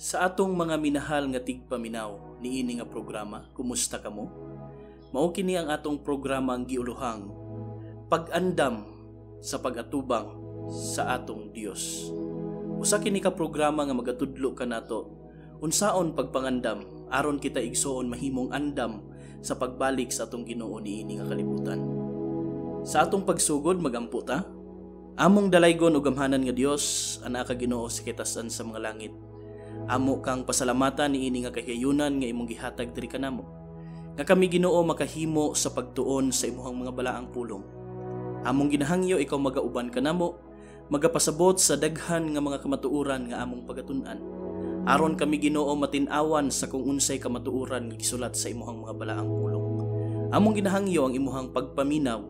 Sa atong mga minahal nga tigpaminaw niini nga programa, kumusta kamo? Mao kini ang atong programa ang giuluhang pag-andam sa pag-atubang sa atong Dios. Usa kini ka programa nga magatudlo kanato unsaon pagpangandam aron kita igsoon mahimong andam sa pagbalik sa atong Ginoo niini nga kalibutan. Sa atong pagsugod magampo ta Among dalaygon ug gamhanan nga Dios, ana ka Ginoo sa kitasan sa mga langit. Amo kang pasalamatan ni ini nga kahiyunan nga imong gihatag diri kanamo. Nga kami Ginoo makahimo sa pagtuon sa imong mga balaang pulong. Among ginahangyo ikaw magauban kanamo, magapasabot sa daghan nga mga kamatuoran nga among pagatunan. Aron kami Ginoo matin-awan sa kung unsay kamatuoran nga gisulat sa imong mga balaang pulong. Among ginahangyo ang imong pagpaminaw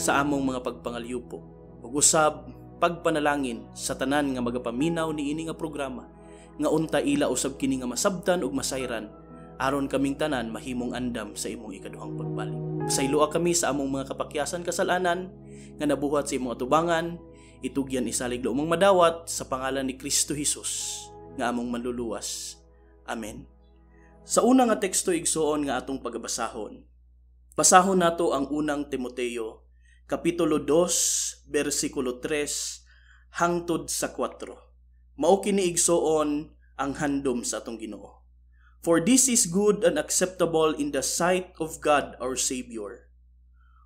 sa among mga pagpangalyupo ug usab pagpanalangin sa tanan nga magapaminaw ni ini nga programa nga unta ila usab kini nga masabtan ug masayran aron kaming tanan mahimong andam sa imong ikaduhang pagbalik. Pasayloa kami sa among mga kapakyasan kasalanan nga nabuhat sa imong atubangan, itugyan isalig umang madawat sa pangalan ni Kristo Hesus nga among manluluwas. Amen. Sa una nga teksto igsuon nga atong pagabasahon. Basahon nato ang unang Timoteo, Kapitulo 2, versikulo 3, hangtod sa 4 mao kini igsuon ang handom sa atong Ginoo. For this is good and acceptable in the sight of God our Savior,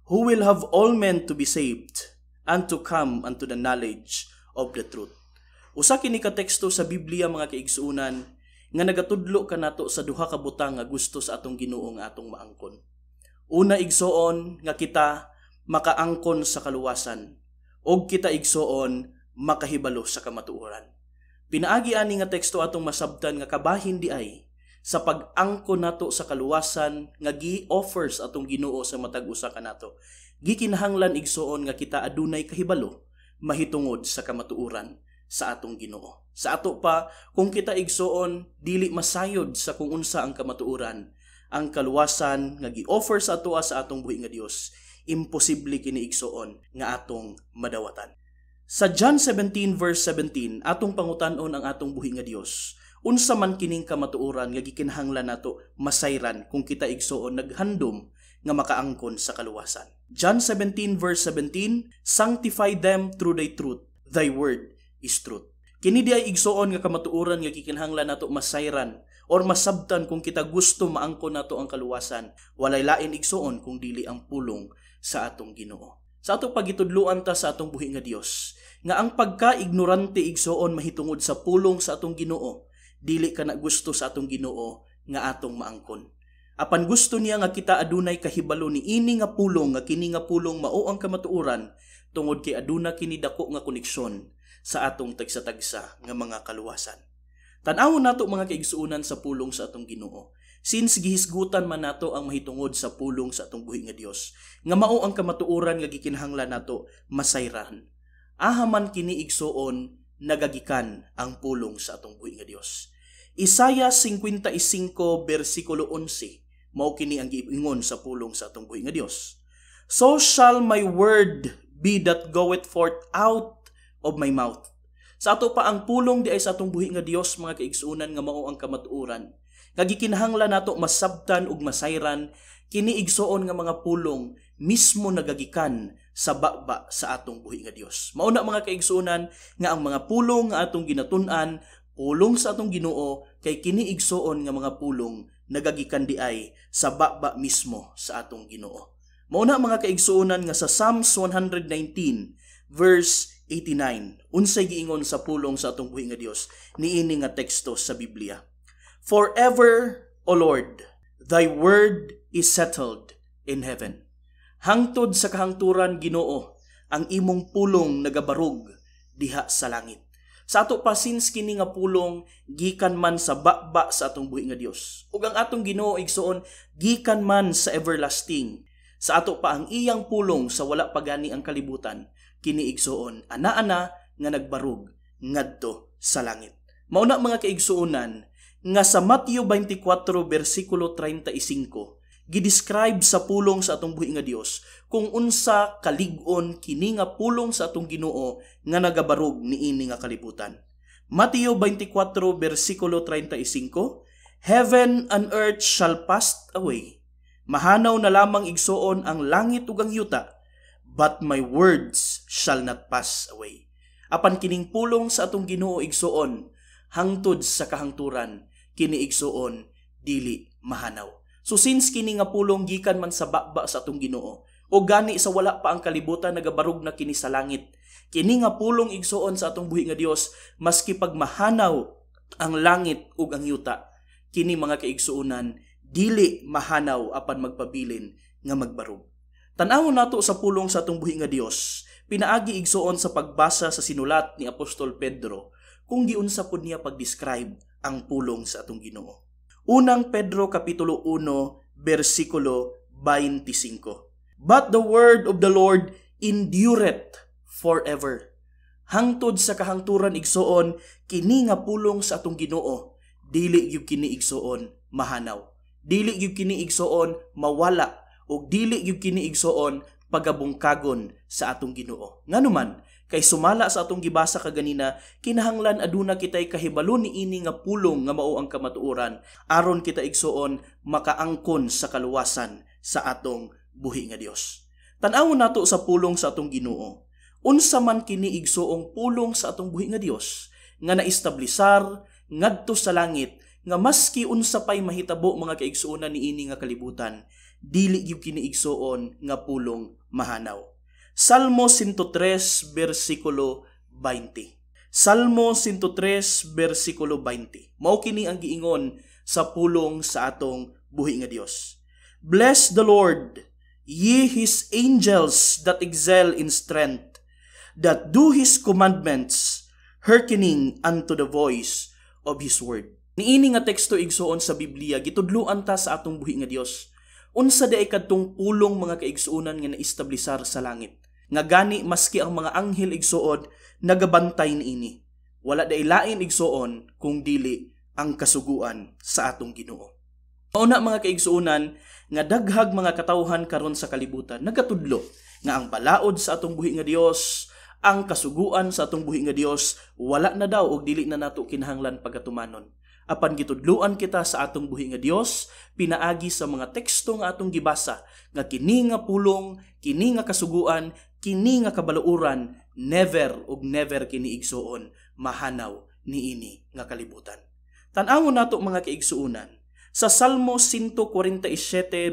who will have all men to be saved and to come unto the knowledge of the truth. Usa kini ka teksto sa Biblia mga kaigsuonan nga nagatudlo kanato sa duha ka butang nga gusto sa atong Ginoo nga atong maangkon. Una igsuon nga kita makaangkon sa kaluwasan og kita igsuon makahibalo sa kamatuoran. Pinaagi ani nga teksto atong masabtan nga kabahin di ay sa pag-angko nato sa kaluwasan nga gi-offers atong Ginoo sa matag usa ka nato. Gikinahanglan igsuon nga kita adunay kahibalo mahitungod sa kamatuuran sa atong Ginoo. Sa ato pa kung kita igsuon dili masayod sa kung unsa ang kamatuuran ang kaluwasan nga gi-offer sa atoa sa atong buhi nga Dios imposible kini igsuon nga atong madawatan. Sa John 17 verse 17 atong pangutanon ang atong buhi nga Dios. Unsa man kining kamatuoran nga gikinahanglan nato masayran kung kita igsuon naghandom nga makaangkon sa kaluwasan. John 17 verse 17 Sanctify them through thy truth. Thy word is truth. Kini diay igsuon nga kamatuoran nga gikinahanglan nato masayran or masabtan kung kita gusto maangkon nato ang kaluwasan. Walay lain igsuon kung dili ang pulong sa atong Ginoo sa atong pagitudluan ta sa atong buhi nga Dios nga ang pagka-ignorante igsoon mahitungod sa pulong sa atong Ginoo dili ka na gusto sa atong Ginoo nga atong maangkon apan gusto niya nga kita adunay kahibalo ni ini nga pulong nga kini nga pulong mao ang kamatuoran tungod kay aduna kini dako nga koneksyon sa atong tagsa-tagsa nga mga kaluwasan tan-awon nato mga kaigsuonan sa pulong sa atong Ginoo since gihisgutan man nato ang mahitungod sa pulong sa atong buhi nga Dios nga mao ang kamatuoran nga gikinhanglan nato masayran aha man kini igsuon nagagikan ang pulong sa atong buhi nga Dios Isaiah 55 bersikulo 11 mao kini ang giingon sa pulong sa atong buhi nga Dios So shall my word be that goeth forth out of my mouth sa ato pa ang pulong di ay sa atong buhi nga Dios mga kaigsuonan nga mao ang kamatuoran Gagikinhanglan nato masabtan ug masayran kini igsuon nga mga pulong mismo nagagikan sa baba sa atong buhi nga Dios. Mao na mga kaigsuonan nga ang mga pulong nga atong ginatun-an pulong sa atong Ginoo kay kini igsuon nga mga pulong nagagikan diay sa baba mismo sa atong Ginoo. Mao na mga kaigsuonan nga sa Psalms 119 verse 89 unsay giingon sa pulong sa atong buhi nga Dios niini nga teksto sa Biblia. Forever, O Lord, Thy word is settled in heaven. Hangtod sa kahangturan Ginoo ang imong pulong nagabarug diha sa langit. Sa ato pa since kini nga pulong gikan man sa bakba sa atong buhi nga Dios. Ug ang atong Ginoo igsoon gikan man sa everlasting. Sa ato pa ang iyang pulong sa wala pagani ang kalibutan kini igsoon ana-ana nga nagbarug ngadto sa langit. Mao na mga kaigsuonan nga sa Matthew 24 versikulo 35, gidescribe sa pulong sa atong buhi nga Dios kung unsa kalig-on kini nga pulong sa atong Ginoo nga nagabarog niini nga kalibutan. Mateo 24 versikulo 35 Heaven and earth shall pass away. Mahanaw na lamang igsuon ang langit ug ang yuta, but my words shall not pass away. Apan kining pulong sa atong Ginoo igsuon hangtod sa kahangturan kini igsuon dili mahanaw. So since kini nga pulong gikan man sa bakba sa atong Ginoo o gani sa wala pa ang kalibutan nagabarog na kini sa langit, kini nga pulong igsuon sa atong buhi nga Dios maski pagmahanaw ang langit ug ang yuta, kini mga kaigsuonan dili mahanaw apan magpabilin nga magbarug. Tan-aw nato sa pulong sa atong buhi nga Dios, pinaagi igsuon sa pagbasa sa sinulat ni Apostol Pedro kung giunsa pud niya pag-describe ang pulong sa atong Ginoo. Unang Pedro kapitulo 1 bersikulo 25. But the word of the Lord endureth forever. Hangtod sa kahangturan igsoon kini nga pulong sa atong Ginoo dili gyud kini igsoon mahanaw. Dili gyud kini igsoon mawala ug dili gyud kini igsoon pagabungkagon sa atong Ginoo. Nganuman, Kay sumala sa atong gibasa kaganina, kinahanglan aduna kita'y kahibalo ni ini nga pulong nga mao ang kamatuoran aron kita igsuon makaangkon sa kaluwasan sa atong buhi nga Dios. Tan-aw nato sa pulong sa atong Ginoo. Unsa man kini igsuong pulong sa atong buhi nga Dios nga naestablisar ngadto sa langit nga maski unsa pay mahitabo mga kaigsuonan ni ini nga kalibutan, dili gyud kini igsuon nga pulong mahanaw. Salmo 103 versikulo 20. Salmo 103 versikulo 20. Mao kini ang giingon sa pulong sa atong buhi nga Dios. Bless the Lord, ye his angels that excel in strength, that do his commandments, hearkening unto the voice of his word. Niini nga teksto igsuon sa Biblia gitudluan ta sa atong buhi nga Dios. Unsa day kadtong pulong mga kaigsuonan nga naestablisar sa langit nga gani maski ang mga anghel igsuod nagabantay niini wala lain igsuon kung dili ang kasuguan sa atong Ginoo Mauna mga kaigsuonan nga daghag mga katawhan karon sa kalibutan nagatudlo nga ang balaod sa atong buhi nga Dios ang kasuguan sa atong buhi nga Dios wala na daw og dili na nato kinahanglan pagatumanon apan gitudluan kita sa atong buhi nga Dios pinaagi sa mga teksto nga atong gibasa nga kini nga pulong kini nga kasuguan kini nga kabaluuran never ug never kini igsuon mahanaw ini nga kalibutan. Tan-awon nato mga kaigsuonan sa Salmo 147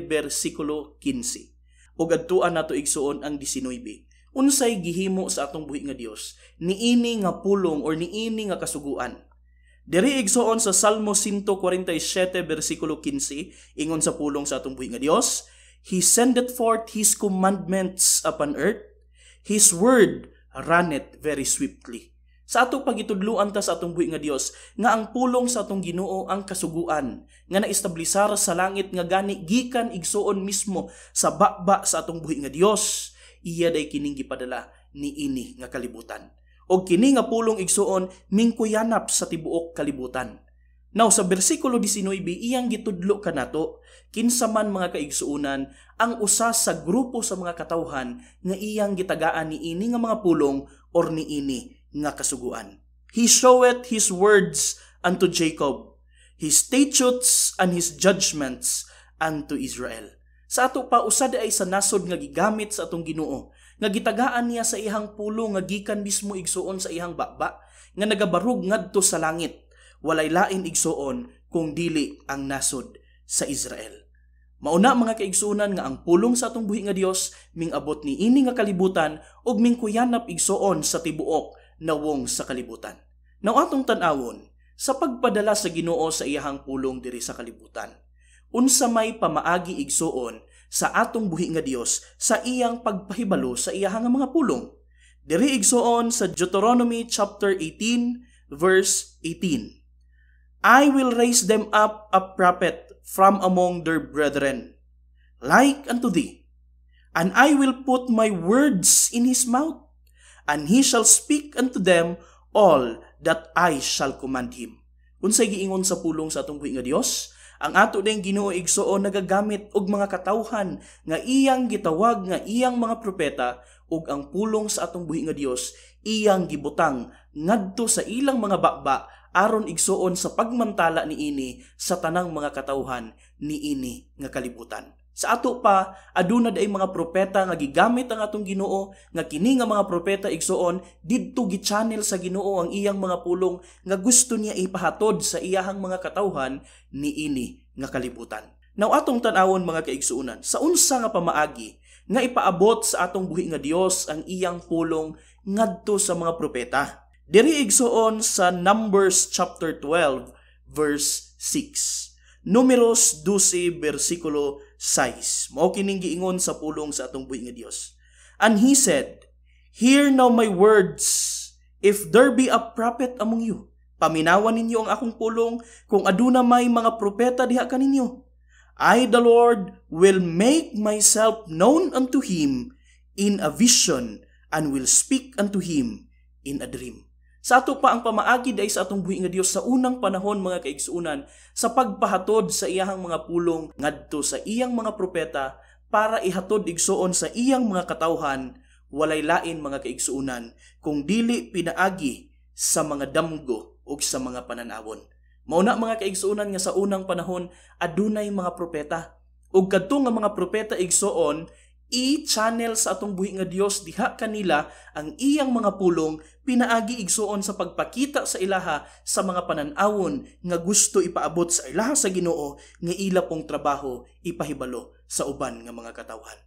bersikulo 15. Ug adtuan nato igsuon ang 19. Unsay gihimo sa atong buhi nga Dios ni ini nga pulong or ni ini nga kasuguan Diri igsuon sa Salmo 147 bersikulo 15 ingon sa pulong sa atong buhi nga Dios, He sendeth forth His commandments upon earth, His word runneth very swiftly. Sa ato pagitudluan ta sa atong buhi nga Dios nga ang pulong sa atong Ginoo ang kasuguan nga naestablisar sa langit nga gani gikan igsuon mismo sa baba sa atong buhi nga Dios iya day kining gipadala ni ini nga kalibutan. Og kini nga pulong igsuon mingkuyanap sa tibuok kalibutan. Now sa bersikulo 19 iyang gitudlo kanato kinsa man mga kaigsuonan ang usa sa grupo sa mga katawhan nga iyang gitagaan ini nga mga pulong or ni ini nga kasuguan. He showeth his words unto Jacob, his statutes and his judgments unto Israel. Sa ato pa usad ay sa nasod nga gigamit sa atong Ginoo nga gitagaan niya sa ihang pulo nga gikan mismo igsuon sa ihang baba nga nagabarug ngadto sa langit walay lain igsuon kung dili ang nasod sa Israel. Mauna mga kaigsunan nga ang pulong sa atong buhi nga Dios ming abot ni ini nga kalibutan ug ming kuyanap igsuon sa tibuok nawong sa kalibutan. Now atong tan-awon sa pagpadala sa Ginoo sa iyahang pulong diri sa kalibutan. Unsa may pamaagi igsuon sa atong buhi nga Dios sa iyang pagpahibalo sa iyahang mga pulong? Diri igsuon sa Deuteronomy chapter 18 verse 18. I will raise them up a prophet from among their brethren, like unto thee. And I will put my words in his mouth, and he shall speak unto them all that I shall command him. Unsay giingon sa pulong sa atong nga Dios, ang ato ding Ginoo Igsoon nagagamit og mga katawhan nga iyang gitawag nga iyang mga propeta ug ang pulong sa atong buhi nga Dios iyang gibutang ngadto sa ilang mga bakba aron igsuon sa pagmantala ni ini sa tanang mga katawhan ni ini nga kalibutan. Sa ato pa, aduna day mga propeta nga gigamit ang atong Ginoo nga kini nga mga propeta igsuon didto gi-channel sa Ginoo ang iyang mga pulong nga gusto niya ipahatod sa iyahang mga katawhan ni ini nga kalibutan. Now atong tanawon mga kaigsuonan, sa unsa nga pamaagi nga ipaabot sa atong buhi nga Dios ang iyang pulong ngadto sa mga propeta. Diri igsuon sa Numbers chapter 12 verse 6. Numeros 12 bersikulo 6. Mao kining giingon sa pulong sa atong buhi nga Dios. And he said, Hear now my words, if there be a prophet among you, paminawan ninyo ang akong pulong kung aduna may mga propeta diha kaninyo. I the Lord will make myself known unto him in a vision and will speak unto him in a dream. Sa ato pa ang pamaagi day sa atong buhi nga Dios sa unang panahon mga kaigsuunan sa pagpahatod sa iyang mga pulong ngadto sa iyang mga propeta para ihatod igsuon sa iyang mga katawhan walay lain mga kaigsuunan kung dili pinaagi sa mga damgo ug sa mga pananawon. Mao na mga kaigsuunan nga sa unang panahon adunay mga propeta ug kadto nga mga propeta igsuon i-channel sa atong buhi nga Dios diha kanila ang iyang mga pulong pinaagi igsuon sa pagpakita sa ilaha sa mga pananawon nga gusto ipaabot sa ilaha sa Ginoo nga ila pong trabaho ipahibalo sa uban nga mga katawhan.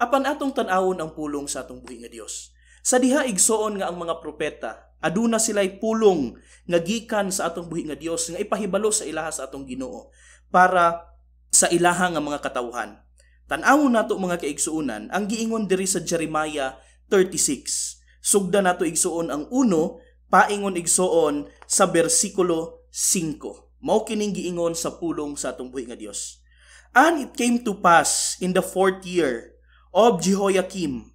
Apan atong tan-awon ang pulong sa atong buhi nga Dios. Sa diha igsuon nga ang mga propeta aduna sila'y pulong nga gikan sa atong buhi nga Dios nga ipahibalo sa ilaha sa atong Ginoo para sa ilaha nga mga katawhan Tanawon nato mga kaigsuonan ang giingon diri sa Jeremiah 36. Sugda nato igsuon ang uno, paingon igsuon sa bersikulo 5. Mao kining giingon sa pulong sa atong buhi nga Dios. And it came to pass in the fourth year of Jehoiakim,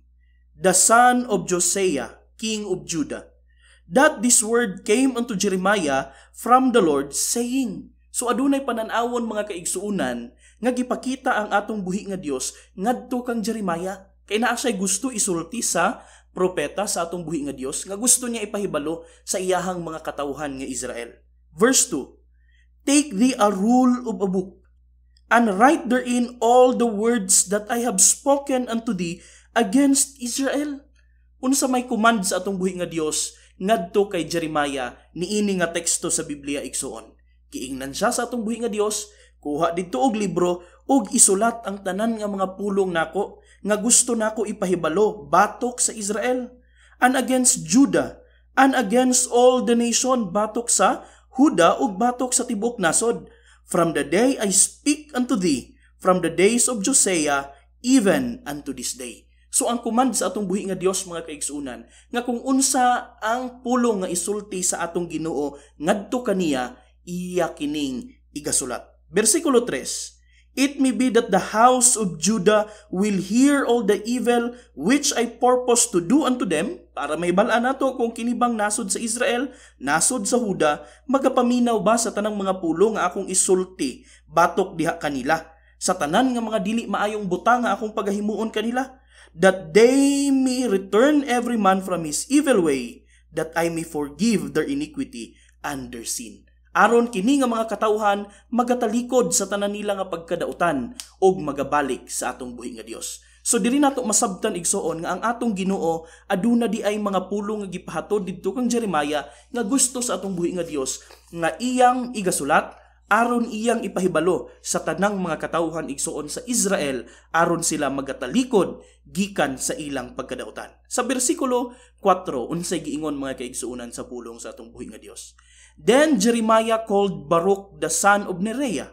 the son of Josiah, king of Judah, that this word came unto Jeremiah from the Lord, saying, So adunay pananawon mga kaigsuunan nga gipakita ang atong buhi nga Dios ngadto kang Jeremiah kay naa say gusto isulti sa propeta sa atong buhi nga Dios nga gusto niya ipahibalo sa iyahang mga katawhan nga Israel. Verse 2. Take thee a rule of a book and write therein all the words that I have spoken unto thee against Israel. Unsa may command sa atong buhi nga Dios ngadto kay Jeremiah niini nga teksto sa Biblia iksuon. Kiingnan siya sa atong buhi nga Dios Kuha dito og libro ug isulat ang tanan nga mga pulong nako nga gusto nako ipahibalo batok sa Israel and against Judah and against all the nation batok sa Huda ug batok sa tibuok nasod from the day I speak unto thee from the days of Josiah even unto this day. So ang command sa atong buhi nga Dios mga kaigsunan nga kung unsa ang pulong nga isulti sa atong Ginoo ngadto kaniya iya kining igasulat. Versikulo 3, It may be that the house of Judah will hear all the evil which I purpose to do unto them, para may balaan nato kung kinibang nasod sa Israel, nasod sa Huda, magapaminaw ba sa tanang mga pulo nga akong isulti, batok diha kanila, sa tanan nga mga dili maayong butang nga akong pagahimuon kanila, that they may return every man from his evil way, that I may forgive their iniquity and their sin. Aron kini nga mga katauhan magatalikod sa tanan nila nga pagkadautan ug magabalik sa atong buhi nga Dios. So diri nato masabtan igsoon nga ang atong Ginoo aduna di ay mga pulong nga gipahatod didto kang Jeremiah nga gusto sa atong buhi nga Dios nga iyang igasulat aron iyang ipahibalo sa tanang mga katauhan igsoon sa Israel aron sila magatalikod gikan sa ilang pagkadautan. Sa bersikulo 4 unsay giingon mga kaigsuonan sa pulong sa atong buhi nga Dios. Then Jeremiah called Baruch the son of Nereah.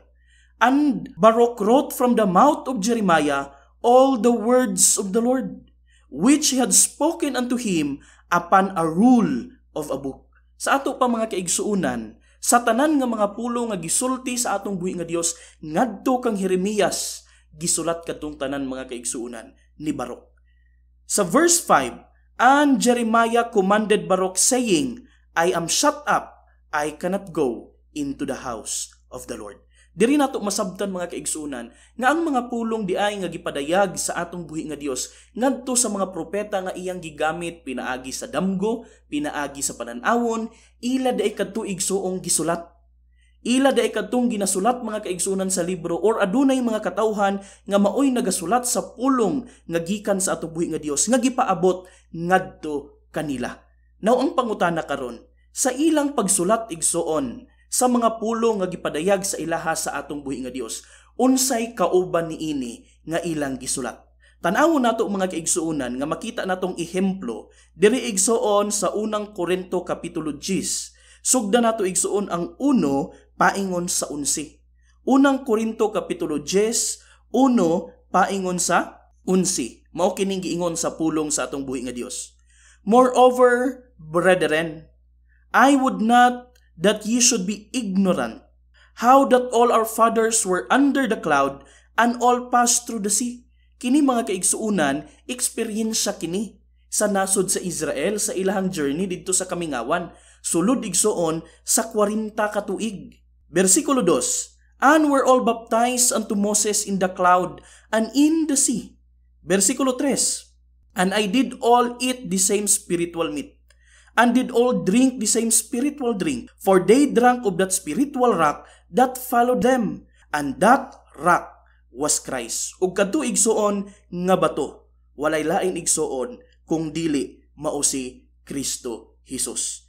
And Baruch wrote from the mouth of Jeremiah all the words of the Lord, which he had spoken unto him upon a rule of a book. Sa ato pa mga kaigsuunan, sa tanan nga mga pulo nga gisulti sa atong buhi nga Dios ngadto kang Jeremias gisulat kadtong tanan mga kaigsuunan ni Barok. Sa verse 5, and Jeremiah commanded Barok saying, I am shut up I cannot go into the house of the Lord. Diri nato masabtan mga kaigsunan nga ang mga pulong diay nga gipadayag sa atong buhi nga Dios ngadto sa mga propeta nga iyang gigamit pinaagi sa damgo, pinaagi sa pananawon, ila day kadto igsuong gisulat Ila daay kadtong ginasulat mga kaigsunan sa libro or adunay mga katawhan nga maoy nagasulat sa pulong nga gikan sa atong buhi nga Dios nga gipaabot ngadto kanila. Now ang pangutana karon, sa ilang pagsulat igsuon sa mga pulo nga gipadayag sa ilaha sa atong buhi nga Dios, unsay kauban ni ini nga ilang gisulat. Tanawon nato mga kaigsuonan nga makita natong ehemplo diri igsuon sa unang Korinto kapitulo 10. Sugda nato igsuon ang uno paingon sa unsi. Unang Korinto kapitulo 10, uno paingon sa unsi. Mao kining giingon sa pulong sa atong buhi nga Dios. Moreover, brethren, I would not that ye should be ignorant, how that all our fathers were under the cloud, and all passed through the sea. Kini mga kaigsuunan, eksperyensya kini sa nasod sa Israel sa ilahang journey dito sa Kamingawan, sulod igsuon sa 40 ka tuig. Bersikulo 2, And were all baptized unto Moses in the cloud and in the sea. Bersikulo 3, And I did all eat the same spiritual meat and did all drink the same spiritual drink, for they drank of that spiritual rock that followed them, and that rock was Christ. Ug kadto igsuon nga bato, walay lain igsuon kung dili mao si Kristo Hesus.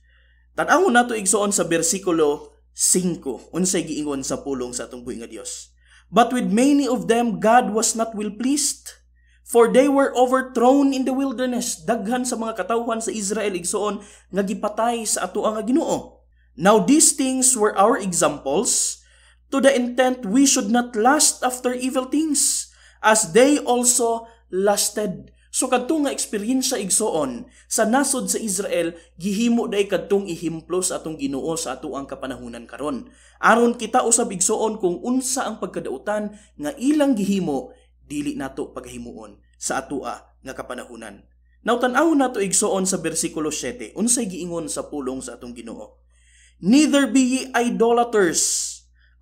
Tan-aw nato igsuon sa bersikulo 5 unsay giingon sa pulong sa atong buhi nga Dios. But with many of them God was not well pleased For they were overthrown in the wilderness, daghan sa mga katawhan sa Israel igsoon nga gipatay sa ato nga Ginoo. Now these things were our examples to the intent we should not lust after evil things as they also lasted. So kadtong nga eksperyensya igsoon sa nasod sa Israel gihimo day kadtong ihimplo sa atong Ginoo sa ato ang kapanahunan karon. Aron kita usab igsoon kung unsa ang pagkadautan nga ilang gihimo dili nato paghimuon sa atua nga kapanahunan. Now tan-aw nato igsuon sa bersikulo 7 unsay giingon sa pulong sa atong Ginoo. Neither be ye idolaters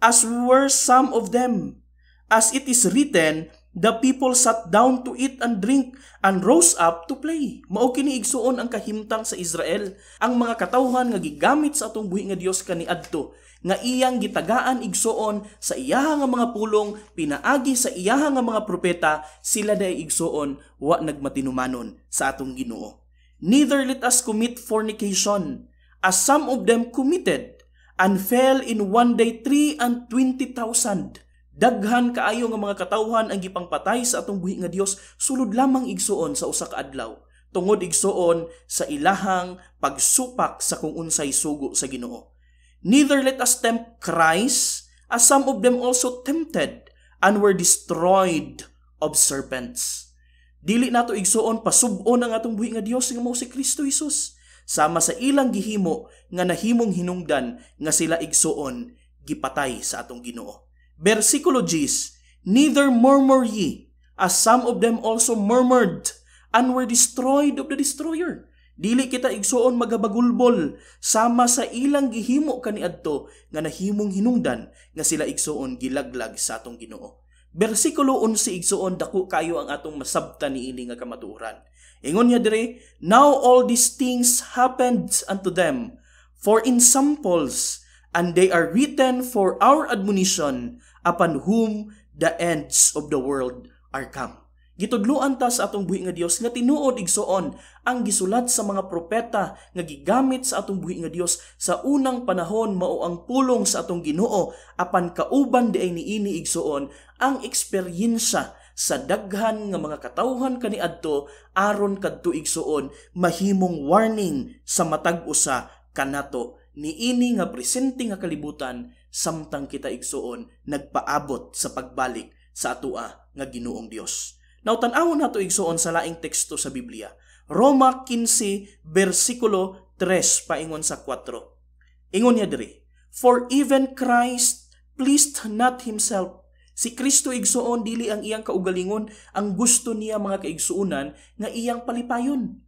as were some of them as it is written The people sat down to eat and drink and rose up to play. Mao kini igsuon ang kahimtang sa Israel, ang mga katawhan nga gigamit sa atong buhi nga Dios kaniadto, nga iyang gitagaan igsuon sa iyaha nga mga pulong, pinaagi sa iyaha nga mga propeta, sila day igsuon wa nagmatinumanon sa atong Ginoo. Neither let us commit fornication, as some of them committed, and fell in one day three and twenty thousand. Daghan kaayo nga mga katawhan ang gipangpatay sa atong buhi nga Dios sulod lamang igsuon sa usa ka adlaw tungod igsuon sa ilahang pagsupak sa kung unsay sugo sa Ginoo. Neither let us tempt Christ as some of them also tempted and were destroyed of serpents. Dili nato igsuon pasub-on ang atong buhi nga Dios nga mao si Kristo Hesus sama sa ilang gihimo nga nahimong hinungdan nga sila igsuon gipatay sa atong Ginoo. Versikulo 10, Neither murmur ye, as some of them also murmured, and were destroyed of the destroyer. Dili kita igsuon magabagulbol sama sa ilang gihimo kani adto, nga nahimong hinungdan nga sila igsuon gilaglag sa atong Ginoo. Versikulo 11 igsuon dako kayo ang atong masabta niini nga kamatuoran. Ingon niya dire, Now all these things happened unto them for in samples and they are written for our admonition upon whom the ends of the world are come. Gitudluan ta sa atong buhi nga Dios nga tinuod igsuon ang gisulat sa mga propeta nga gigamit sa atong buhi nga Dios sa unang panahon mao ang pulong sa atong Ginoo apan kauban diay niini igsuon ang eksperyensya sa daghan nga mga katawhan kaniadto aron kadto igsuon mahimong warning sa matag usa kanato niini nga presente nga kalibutan samtang kita igsuon nagpaabot sa pagbalik sa atua nga Ginoong Dios. Now tan-awon nato igsuon sa laing teksto sa Biblia. Roma 15 bersikulo 3 paingon sa 4. Ingon niya diri, For even Christ pleased not himself Si Kristo igsuon dili ang iyang kaugalingon ang gusto niya mga kaigsuonan nga iyang palipayon.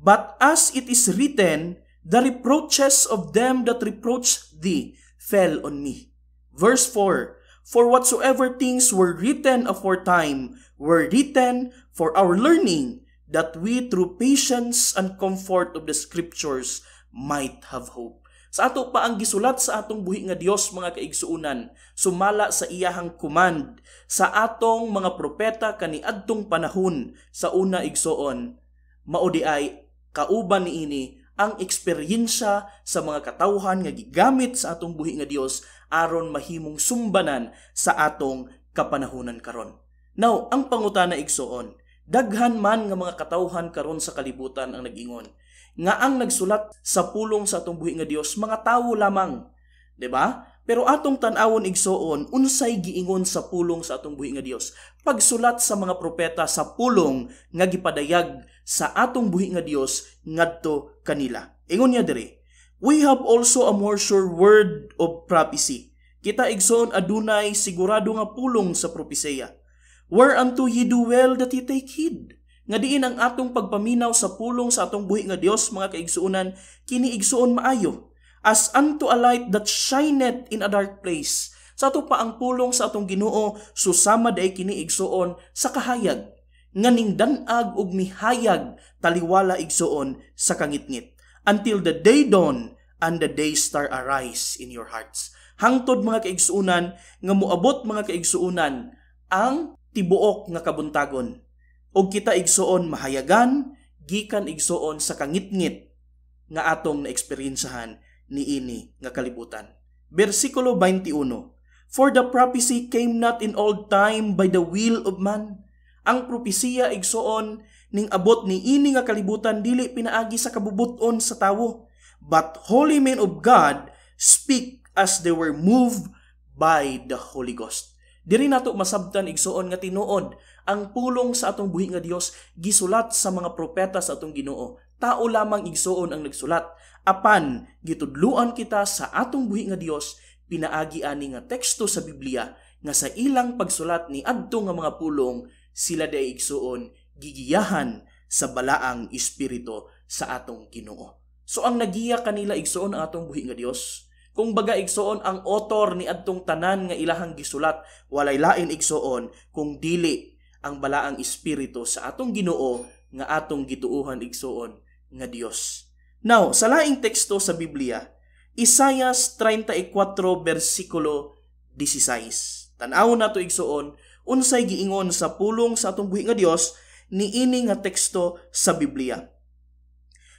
But as it is written, the reproaches of them that reproach thee fell on me. Verse 4 For whatsoever things were written aforetime were written for our learning, that we through patience and comfort of the Scriptures might have hope. Sa ato pa ang gisulat sa atong buhi nga Dios mga kaigsuunan, sumala sa iyahang command sa atong mga propeta kani adtong panahon sa una igsoon. Mao di ay kauban ini ang eksperyensya sa mga katauhan nga gigamit sa atong buhi nga Dios aron mahimong sumbanan sa atong kapanahonan karon. Now, ang pangutana igsuon, daghan man nga mga katauhan karon sa kalibutan ang nagingon nga ang nagsulat sa pulong sa atong buhi nga Dios mga tawo lamang, 'di ba? Pero atong tan-awon igsoon unsay giingon sa pulong sa atong buhi nga Dios. Pagsulat sa mga propeta sa pulong nga gipadayag sa atong buhi nga Dios ngadto kanila. Ingon niya dire, We have also a more sure word of prophecy. Kita igsoon adunay sigurado nga pulong sa propesya. Whereunto ye do well that ye take heed. Nga diin ang atong pagpaminaw sa pulong sa atong buhi nga Dios mga kaigsuonan kini igsoon maayo as unto a light that shineth in a dark place. Sa ato pa ang pulong sa atong Ginoo susama day kini igsoon sa kahayag nga ningdanag og mihayag taliwala igsuon sa kangitngit until the day dawn and the day star arise in your hearts hangtod mga kaigsuonan nga moabot mga kaigsuonan ang tibuok nga kabuntagon og kita igsuon mahayagan gikan igsuon sa kangitngit nga atong naekperyensahan niini nga kalibutan bersikulo 21 For the prophecy came not in old time by the will of man ang propesiya igsuon ning abot ni ini nga kalibutan dili pinaagi sa kabubuton sa tawo but holy men of God speak as they were moved by the Holy Ghost. Diri nato masabtan igsuon nga tinuod ang pulong sa atong buhi nga Dios gisulat sa mga propeta sa atong Ginoo. Tao lamang igsuon ang nagsulat. Apan gitudluan kita sa atong buhi nga Dios pinaagi ani nga teksto sa Biblia nga sa ilang pagsulat ni adto nga mga pulong sila day igsuon gigiyahan sa balaang espiritu sa atong Ginoo. So ang nagiya kanila igsuon ang atong buhi nga Dios. Kung baga igsuon ang otor ni adtong tanan nga ilahang gisulat, walay lain igsuon kung dili ang balaang espiritu sa atong Ginoo nga atong gituuhan igsuon nga Dios. Now, sa laing teksto sa Biblia, Isaiah 34 versikulo 16. Tanaw na to igsuon unsay giingon sa pulong sa atong buhi nga Dios niini nga teksto sa Biblia.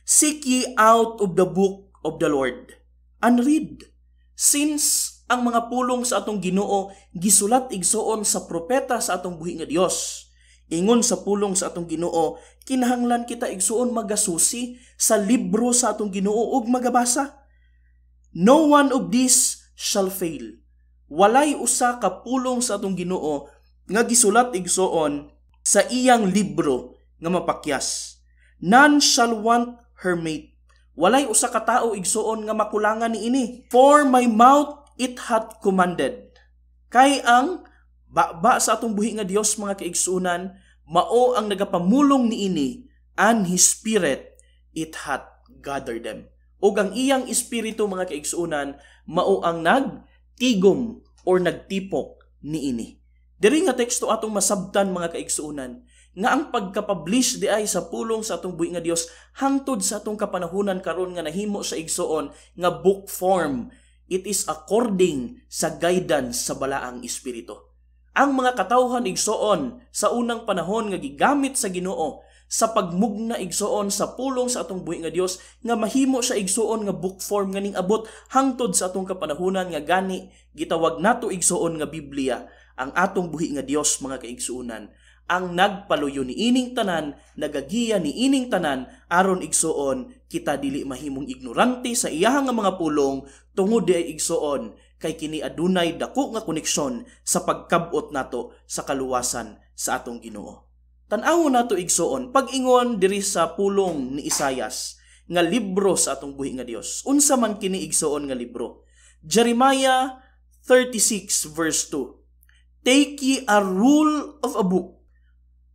Seek ye out of the book of the Lord and read since ang mga pulong sa atong Ginoo gisulat igsoon sa propeta sa atong buhi nga Dios. Ingon sa pulong sa atong Ginoo, kinahanglan kita igsuon magasusi sa libro sa atong Ginoo ug magabasa. No one of these shall fail. Walay usa ka pulong sa atong Ginoo nga gisulat igsoon sa iyang libro nga mapakyas. None shall want her mate. Walay usa ka tao igsoon nga makulangan ini. For my mouth it hath commanded. Kay ang baba sa atong buhi nga Dios mga kaigsunan mao ang nagapamulong ni ini and his spirit it hath gathered them. O ang iyang espiritu mga kaigsunan mao ang nagtigom or nagtipok ni ini. Diri nga teksto atong masabtan mga kaigsuunan nga ang pagkapublish di ay sa pulong sa atong buhi nga Dios hangtod sa atong kapanahunan karon nga nahimo sa igsoon nga book form. It is according sa guidance sa balaang espiritu. Ang mga katawhan igsoon sa unang panahon nga gigamit sa Ginoo sa pagmugna igsoon sa pulong sa atong buhi nga Dios nga mahimo sa igsoon nga book form nga ning abot hangtod sa atong kapanahunan nga gani gitawag nato igsoon nga Biblia ang atong buhi nga Dios mga kaigsuonan ang nagpaluyo ni ining tanan nagagiya ni ining tanan aron igsuon kita dili mahimong ignorante sa iyahang nga mga pulong tungod di igsuon kay kini adunay dako nga koneksyon sa pagkabot nato sa kaluwasan sa atong Ginoo tan-aw nato igsuon pag-ingon diri sa pulong ni Isayas nga libro sa atong buhi nga Dios unsa man kini igsuon nga libro Jeremiah 36 verse 2 Take ye a rule of a book,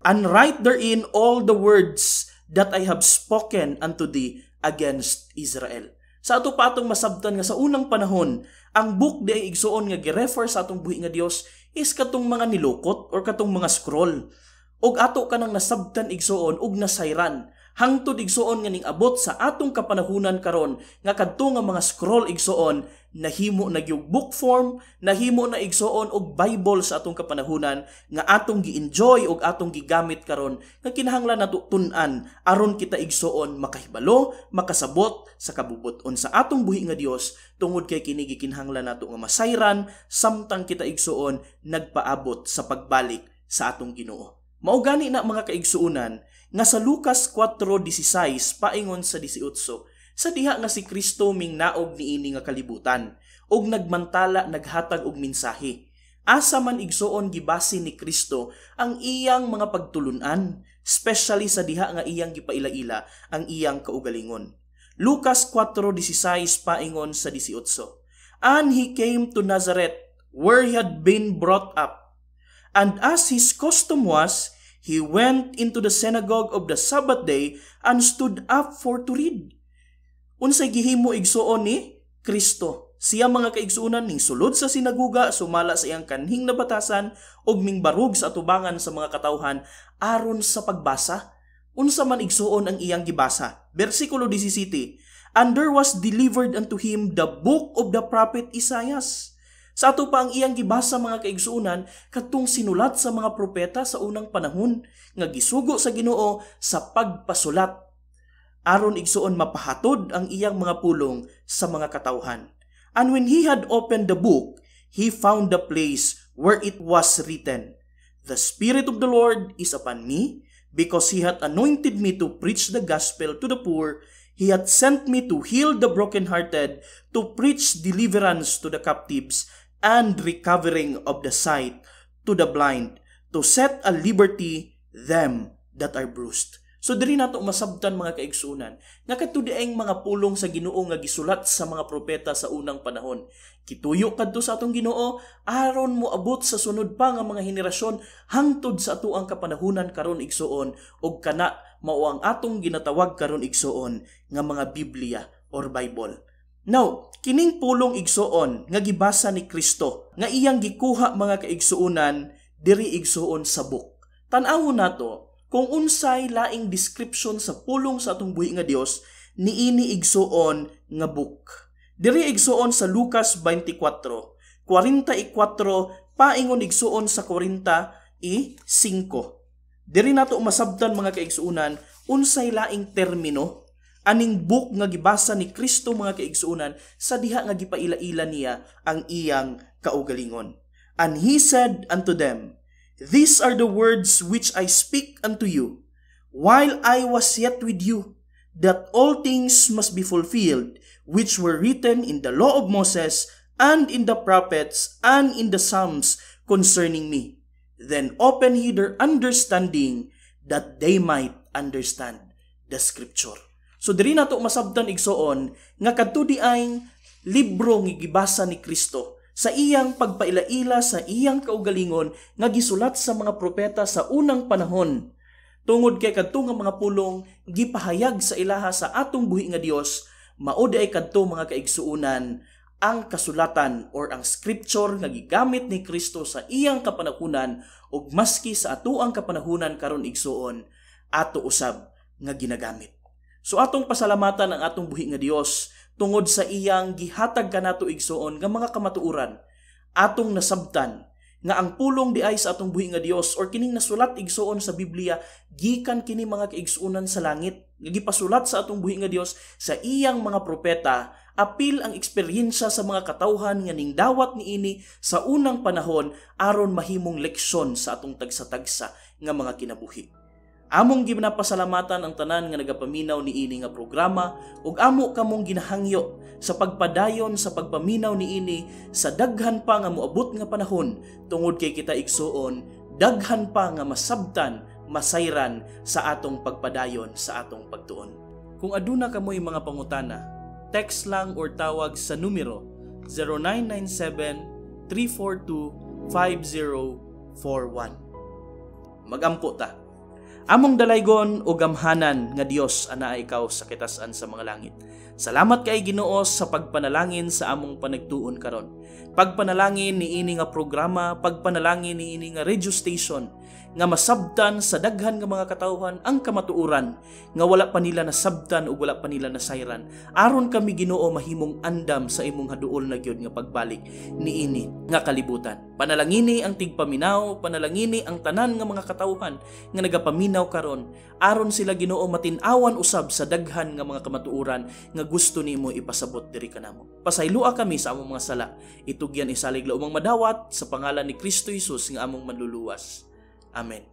and write therein all the words that I have spoken unto thee against Israel. Sa ato pa atong masabtan nga sa unang panahon, ang book di ay igsuon nga girefer sa atong buhi nga Dios is katong mga nilukot or katong mga scroll. Og ato kanang nasabtan igsuon og nasayran hangtod igsuon nga ning abot sa atong kapanahunan karon nga kadto nga mga scroll igsuon nahimo na gyud book form nahimo na igsuon og bible sa atong kapanahunan nga atong gi-enjoy og atong gigamit karon nga kinahanglan nato tun-an aron kita igsuon makahibalo makasabot sa kabubuton sa atong buhi nga Dios tungod kay kini gikinahanglan nato nga masayran samtang kita igsuon nagpaabot sa pagbalik sa atong Ginoo mao gani na mga kaigsuonan nga sa Lucas 4:16 paingon sa 18 sa diha nga si Kristo naog niini nga kalibutan og nagmantala naghatag og mensahe asa man igsuon gibasi ni Kristo ang iyang mga pagtulunan especially sa diha nga iyang gipailaila ang iyang kaugalingon Lucas 4:16 paingon sa 18 And he came to Nazareth where he had been brought up and as his custom was He went into the synagogue of the Sabbath day and stood up for to read. Unsay gihimo igsuon ni Kristo. Siya mga kaigsuonan ning sulod sa sinaguga sumala sa iyang kanhing nabatasan ug mingbarug sa atubangan sa mga katawhan aron sa pagbasa. Unsa man igsuon ang iyang gibasa. Versikulo 17. And there was delivered unto him the book of the prophet Isaiah sa ato pa ang iyang gibasa mga kaigsuunan katong sinulat sa mga propeta sa unang panahon nga gisugo sa Ginoo sa pagpasulat. Aron igsuon mapahatod ang iyang mga pulong sa mga katawhan. And when he had opened the book, he found the place where it was written, The Spirit of the Lord is upon me, because he hath anointed me to preach the gospel to the poor, He hath sent me to heal the brokenhearted, to preach deliverance to the captives, and recovering of the sight to the blind, to set a liberty them that are bruised. So diri nato masabtan mga kaigsunan nga katudaeng mga pulong sa Ginoo nga gisulat sa mga propeta sa unang panahon. Kituyo kadto sa atong Ginoo aron mo abot sa sunod pa nga mga henerasyon hangtod sa ato kapanahunan karon igsuon og kana mao ang atong ginatawag karon igsuon nga mga Biblia or Bible. Now, kining pulong igsuon nga gibasa ni Kristo nga iyang gikuha mga kaigsuonan diri igsuon sa book. Tan-aw nato kung unsay laing description sa pulong sa atong buhi nga Dios niini igsuon nga book. Diri igsuon sa Lucas 24, 44 paingon igsuon sa 40 i 5. Diri nato masabtan mga kaigsuonan unsay laing termino aning book nga gibasa ni Kristo mga kaigsuonan sa diha nga gipaila niya ang iyang kaugalingon. And he said unto them, These are the words which I speak unto you, while I was yet with you, that all things must be fulfilled, which were written in the law of Moses, and in the prophets, and in the Psalms concerning me. Then open he their understanding, that they might understand the Scripture. So diri nato masabdan igsuon nga kadto diay libro nga gibasa ni Kristo sa iyang pagpailaila sa iyang kaugalingon nga gisulat sa mga propeta sa unang panahon. Tungod kay kadto nga mga pulong gipahayag sa ilaha sa atong buhi nga Dios, mao ay kadto mga kaigsuonan ang kasulatan or ang scripture nga gigamit ni Kristo sa iyang kapanahunan ug maski sa atuang kapanahunan karon igsuon ato usab nga ginagamit. So atong pasalamatan ang atong buhi nga Dios tungod sa iyang gihatag kanato igsoon nga mga kamatuoran atong nasabtan nga ang pulong di ay sa atong buhi nga Dios or kining nasulat igsoon sa Biblia gikan kini mga kaigsuonan sa langit nga gipasulat sa atong buhi nga Dios sa iyang mga propeta apil ang eksperyensya sa mga katawhan nga ning ningdawat niini sa unang panahon aron mahimong leksyon sa atong tagsa-tagsa nga mga kinabuhi. Among ginapasalamatan ang tanan nga nagapaminaw ni ini nga programa ug amo kamong ginahangyo sa pagpadayon sa pagpaminaw ni ini sa daghan pa nga moabot nga panahon tungod kay kita igsuon daghan pa nga masabtan masayran sa atong pagpadayon sa atong pagtuon. Kung aduna kamoy mga pangutana, text lang or tawag sa numero 0997 342 5041. Magampo ta. Among dalaygon o gamhanan nga Dios ana ikaw sa kitasan sa mga langit. Salamat kay Ginoo sa pagpanalangin sa among panagtuon karon. Pagpanalangin ni ini nga programa, pagpanalangin ni ini nga radio station nga masabtan sa daghan nga mga katawhan ang kamatuoran nga wala pa nila nasabtan o wala pa nila nasayran. Aron kami Ginoo mahimong andam sa imong haduol na gyud nga pagbalik ni ini nga kalibutan. Panalangini ang tigpaminaw, panalangini ang tanan nga mga katawhan nga nagapaminaw karon aron sila Ginoo matin-awan usab sa daghan nga mga kamatuoran nga gusto nimo ipasabot diri kanamo. Pasayloa kami sa among mga sala. Itugyan isalig la madawat sa pangalan ni Kristo Hesus nga among manluluwas. Amen.